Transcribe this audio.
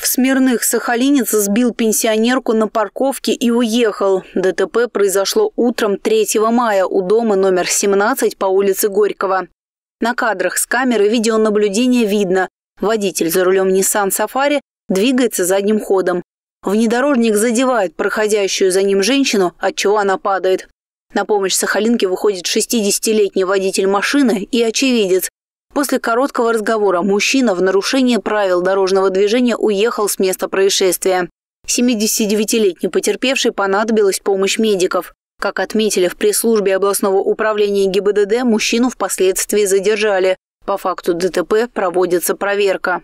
В Смирных сахалинец сбил пенсионерку на парковке и уехал. ДТП произошло утром 3 мая у дома номер 17 по улице Горького. На кадрах с камеры видеонаблюдения видно. Водитель за рулем Nissan Safari двигается задним ходом. Внедорожник задевает проходящую за ним женщину, отчего она падает. На помощь Сахалинке выходит 60-летний водитель машины и очевидец. После короткого разговора мужчина в нарушение правил дорожного движения уехал с места происшествия. 79-летний потерпевший понадобилась помощь медиков. Как отметили в пресс-службе областного управления ГИБДД, мужчину впоследствии задержали. По факту ДТП проводится проверка.